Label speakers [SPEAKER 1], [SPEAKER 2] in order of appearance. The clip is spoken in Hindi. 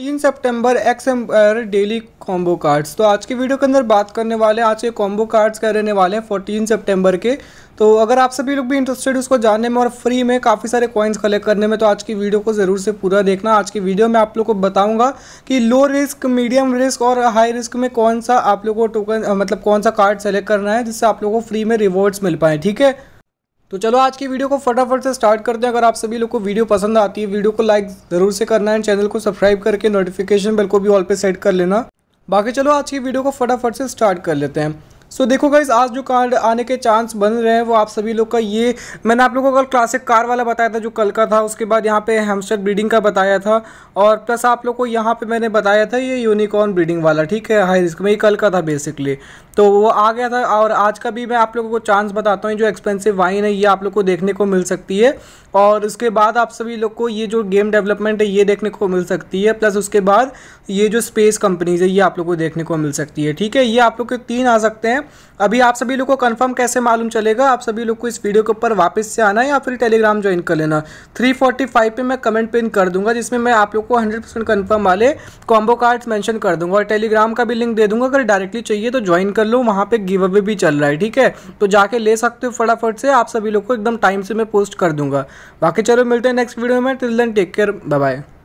[SPEAKER 1] तीन सितंबर ex empire daily combo cards तो आज के वीडियो के अंदर बात करने वाले हैं आज के कॉम्बो कार्ड्स का रहने वाले हैं फोर्टीन सितंबर के तो अगर आप सभी लोग भी इंटरेस्टेड उसको जानने में और फ्री में काफ़ी सारे कॉइन्स कलेक्ट करने में तो आज की वीडियो को ज़रूर से पूरा देखना आज की वीडियो में आप लोग को बताऊंगा कि लो रिस्क मीडियम रिस्क और हाई रिस्क में कौन सा आप लोग को टोकन मतलब कौन सा कार्ड सेलेक्ट करना है जिससे आप लोग को फ्री में रिवॉर्ड्स मिल पाए ठीक है तो चलो आज की वीडियो को फटाफट से स्टार्ट करते हैं अगर आप सभी लोग को वीडियो पसंद आती है वीडियो को लाइक ज़रूर से करना है चैनल को सब्सक्राइब करके नोटिफिकेशन बेल को भी ऑल पे सेट कर लेना बाकी चलो आज की वीडियो को फटाफट से स्टार्ट कर लेते हैं सो देखो गाइज आज जो कार्ड आने के चांस बन रहे हैं वो आप सभी लोग का ये मैंने आप लोगों को कल क्लासिक कार वाला बताया था जो कल का था उसके बाद यहाँ पे हेमस्टर ब्रीडिंग का बताया था और प्लस आप लोग को यहाँ पे मैंने बताया था ये यूनिकॉर्न ब्रीडिंग वाला ठीक है हाई रिस्क में ये कल का था बेसिकली तो वो आ गया था और आज का भी मैं आप लोगों को चांस बताता हूँ जो एक्सपेंसिव वाइन है ये आप लोग को देखने को मिल सकती है और उसके बाद आप सभी लोग को ये जो गेम डेवलपमेंट है ये देखने को मिल सकती है प्लस उसके बाद ये जो स्पेस कंपनीज है ये आप लोग को देखने को मिल सकती है ठीक है ये आप लोग के तीन आ सकते हैं हैं अभी आप सभी लोग को कंफर्म कैसे मालूम चलेगा आप सभी लोग को इस वीडियो के ऊपर वापस से आना या फिर टेलीग्राम ज्वाइन कर लेना 345 पे मैं कमेंट पिन कर दूंगा जिसमें मैं आप लोग को 100 परसेंट कन्फर्म वाले कॉम्बो कार्ड्स मेंशन कर दूंगा और टेलीग्राम का भी लिंक दे दूंगा अगर डायरेक्टली चाहिए तो ज्वाइन कर लो वहाँ पर गिव अवे भी चल रहा है ठीक है तो जाके ले सकते हो फटाफट से आप सभी लोग को एकदम टाइम से मैं पोस्ट कर दूंगा बाकी चलो मिलते हैं नेक्स्ट वीडियो में till then take care bye